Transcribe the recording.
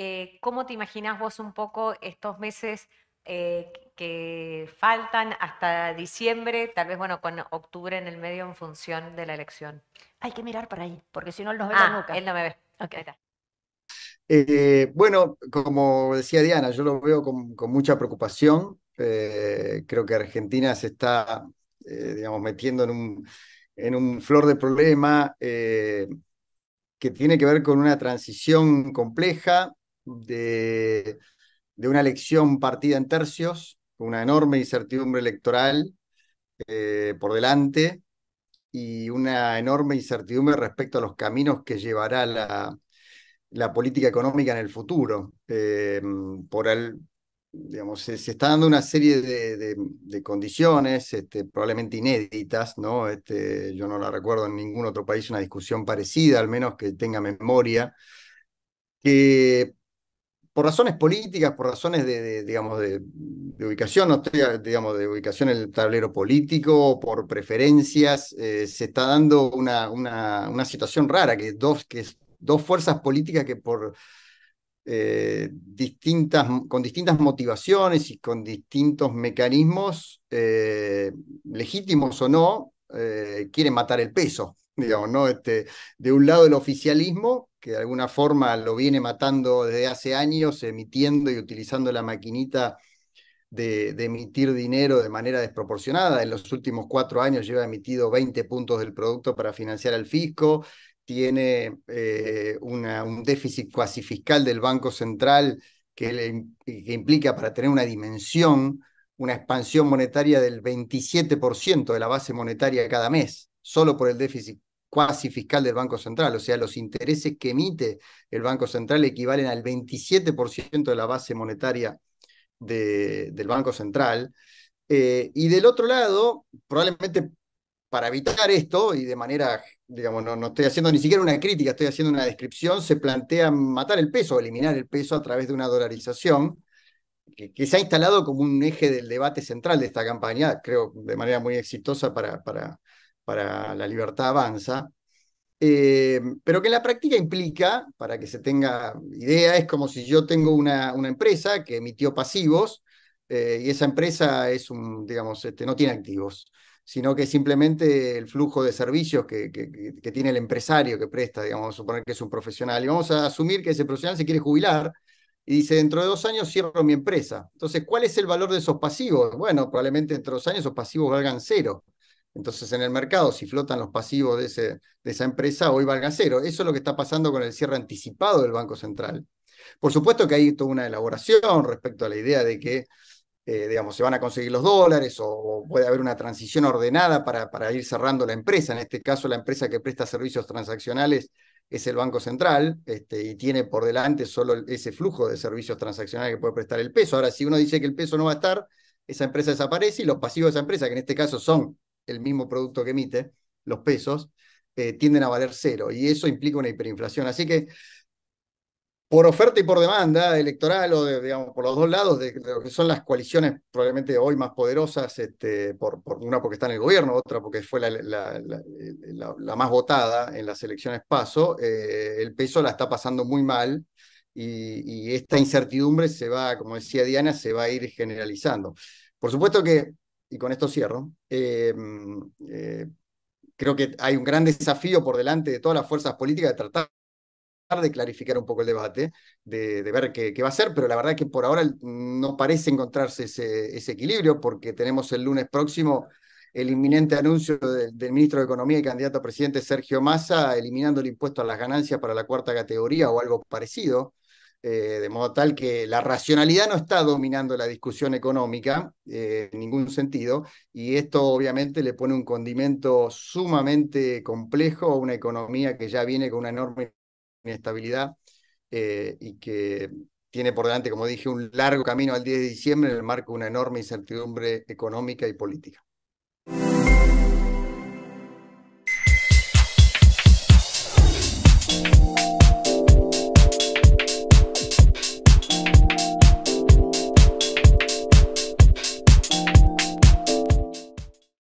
Eh, ¿cómo te imaginas vos un poco estos meses eh, que faltan hasta diciembre, tal vez bueno, con octubre en el medio en función de la elección? Hay que mirar para ahí, porque si no él nos ve ah, nunca. Él no me ve. Eh, bueno, como decía Diana, yo lo veo con, mucha preocupación. creo que Argentina se está, digamos, metiendo en un flor de problema que tiene que ver con una transición compleja de, una elección partida en tercios, una enorme incertidumbre electoral eh, por delante y una enorme incertidumbre respecto a los caminos que llevará la, la política económica en el futuro. Eh, por el, digamos, se, está dando una serie de, condiciones este, probablemente inéditas, ¿no? Este, yo no la recuerdo en ningún otro país una discusión parecida, al menos que tenga memoria, que por razones políticas, por razones de, digamos, de, ubicación, no estoy, digamos, de ubicación en el tablero político, por preferencias, eh, se está dando una, una, situación rara, que dos, que dos fuerzas políticas que por eh, distintas, con distintas motivaciones y con distintos mecanismos, eh, legítimos o no, quieren matar el peso, digamos, ¿no? Este, de un lado el oficialismo que de alguna forma lo viene matando desde hace años, emitiendo y utilizando la maquinita de, emitir dinero de manera desproporcionada. En los últimos cuatro años lleva emitido 20 puntos del producto para financiar al fisco, tiene eh, un déficit cuasi fiscal del Banco Central que, que implica para tener una dimensión una expansión monetaria del 27% de la base monetaria cada mes, solo por el déficit cuasi fiscal del Banco Central, o sea, los intereses que emite el Banco Central equivalen al 27% de la base monetaria del Banco Central. Eh, y del otro lado, probablemente para evitar esto, y de manera, digamos, no, estoy haciendo ni siquiera una crítica, estoy haciendo una descripción, se plantea matar el peso, eliminar el peso a través de una dolarización, que, se ha instalado como un eje del debate central de esta campaña, creo de manera muy exitosa para para la libertad avanza, eh, pero que en la práctica implica, para que se tenga idea, es como si yo tengo una, empresa que emitió pasivos eh, y esa empresa es un, digamos, este, no tiene activos, sino que simplemente el flujo de servicios que, tiene el empresario que presta, digamos, vamos suponer que es un profesional, y vamos a asumir que ese profesional se quiere jubilar y dice, dentro de dos años cierro mi empresa. Entonces, ¿cuál es el valor de esos pasivos? Bueno, probablemente dentro de dos años esos pasivos valgan cero entonces, en el mercado, si flotan los pasivos de, esa empresa, hoy valga cero. Eso es lo que está pasando con el cierre anticipado del Banco Central. Por supuesto que hay toda una elaboración respecto a la idea de que, eh, digamos, se van a conseguir los dólares o, puede haber una transición ordenada para, ir cerrando la empresa. En este caso, la empresa que presta servicios transaccionales es el Banco Central este, y tiene por delante solo ese flujo de servicios transaccionales que puede prestar el peso. Ahora, si uno dice que el peso no va a estar, esa empresa desaparece y los pasivos de esa empresa, que en este caso son el mismo producto que emite, los pesos, eh, tienden a valer cero y eso implica una hiperinflación. Así que por oferta y por demanda electoral o digamos, por los dos lados de, lo que son las coaliciones probablemente hoy más poderosas, este, por, una porque está en el gobierno, otra porque fue la, más votada en las elecciones paso, eh, el peso la está pasando muy mal y, y esta incertidumbre se va, como decía Diana, se va a ir generalizando. Por supuesto que y con esto cierro, eh, eh, creo que hay un gran desafío por delante de todas las fuerzas políticas de tratar de clarificar un poco el debate, de, ver qué, va a ser, pero la verdad es que por ahora no parece encontrarse ese, ese equilibrio porque tenemos el lunes próximo el inminente anuncio del ministro de Economía y candidato a presidente Sergio Massa eliminando el impuesto a las ganancias para la cuarta categoría o algo parecido. Eh, de modo tal que la racionalidad no está dominando la discusión económica eh, en ningún sentido, y esto obviamente le pone un condimento sumamente complejo a una economía que ya viene con una enorme inestabilidad eh, y que tiene por delante, como dije, un largo camino al 10 de diciembre en el marco de una enorme incertidumbre económica y política.